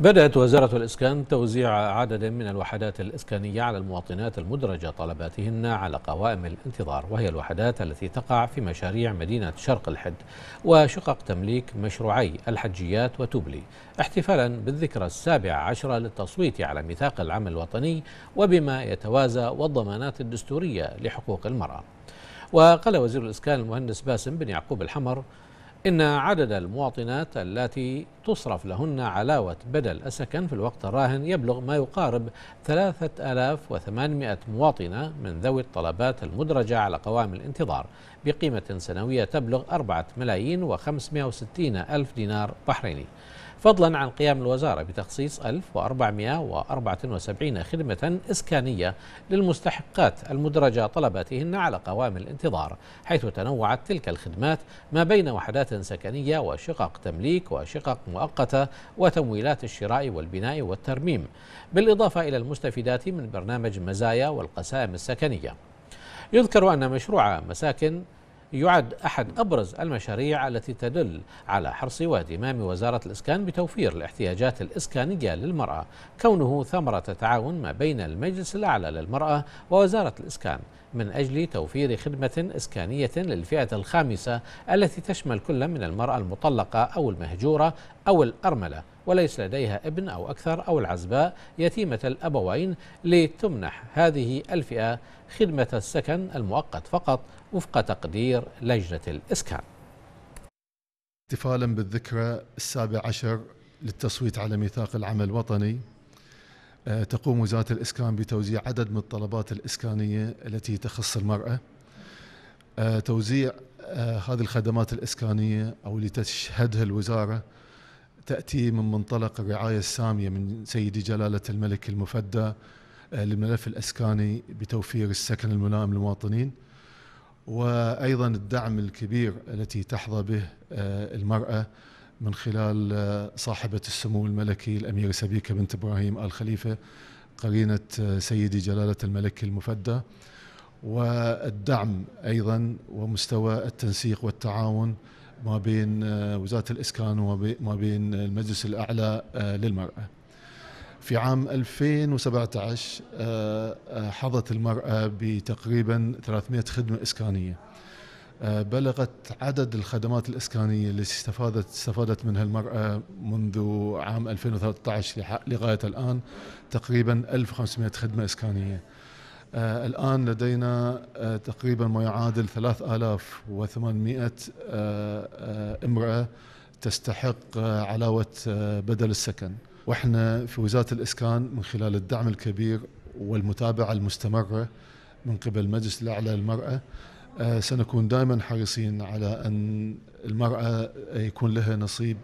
بدأت وزارة الإسكان توزيع عدد من الوحدات الإسكانية على المواطنات المدرجة طلباتهن على قوائم الانتظار وهي الوحدات التي تقع في مشاريع مدينة شرق الحد وشقق تمليك مشروعي الحجيات وتبلي احتفالا بالذكرى السابعة عشرة للتصويت على ميثاق العمل الوطني وبما يتوازى والضمانات الدستورية لحقوق المرأة وقال وزير الإسكان المهندس باسم بن يعقوب الحمر إن عدد المواطنات التي تصرف لهن علاوة بدل السكن في الوقت الراهن يبلغ ما يقارب 3800 مواطنة من ذوي الطلبات المدرجة على قوائم الانتظار بقيمة سنوية تبلغ 4 ملايين و560 ألف دينار بحريني فضلا عن قيام الوزارة بتخصيص 1474 خدمة إسكانية للمستحقات المدرجة طلباتهن على قوائم الانتظار حيث تنوعت تلك الخدمات ما بين وحدات سكنية وشقق تمليك وشقق مؤقتة وتمويلات الشراء والبناء والترميم بالإضافة إلى المستفيدات من برنامج مزايا والقسائم السكنية يذكر أن مشروع مساكن يعد أحد أبرز المشاريع التي تدل على حرص واهتمام وزارة الإسكان بتوفير الاحتياجات الإسكانية للمرأة كونه ثمرة تعاون ما بين المجلس الأعلى للمرأة ووزارة الإسكان من أجل توفير خدمة إسكانية للفئة الخامسة التي تشمل كل من المرأة المطلقة أو المهجورة أو الأرملة وليس لديها ابن أو أكثر أو العزباء يتيمة الأبوين لتمنح هذه الفئة خدمة السكن المؤقت فقط وفق تقدير لجنة الإسكان احتفالا بالذكرى السابع عشر للتصويت على ميثاق العمل الوطني آه، تقوم وزارة الإسكان بتوزيع عدد من الطلبات الإسكانية التي تخص المرأة آه، توزيع آه، هذه الخدمات الإسكانية أو اللي تشهدها الوزارة تأتي من منطلق الرعاية السامية من سيدي جلالة الملك المفدى للملف آه، الأسكاني بتوفير السكن الملائم للمواطنين وأيضا الدعم الكبير التي تحظى به آه، المرأة من خلال آه، صاحبة السمو الملكي الأميرة سبيكة بنت إبراهيم آل خليفة قرينة سيدي جلالة الملك المفدى والدعم أيضا ومستوى التنسيق والتعاون ما بين آه، وزارة الإسكان وما بين المجلس الأعلى آه، للمرأة في عام 2017 آه، حظت المرأة بتقريبا 300 خدمة إسكانية بلغت عدد الخدمات الإسكانية التي استفادت استفادت منها المرأة منذ عام 2013 لغاية الآن تقريبا 1500 خدمة إسكانية آه، الآن لدينا آه، تقريبا ما يعادل 3800 آه، امرأة تستحق علاوة بدل السكن وإحنا في وزارة الإسكان من خلال الدعم الكبير والمتابعة المستمرة من قبل المجلس الأعلى للمرأة سنكون دائما حريصين على أن المرأة يكون لها نصيب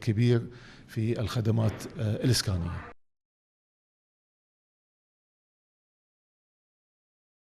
كبير في الخدمات الإسكانية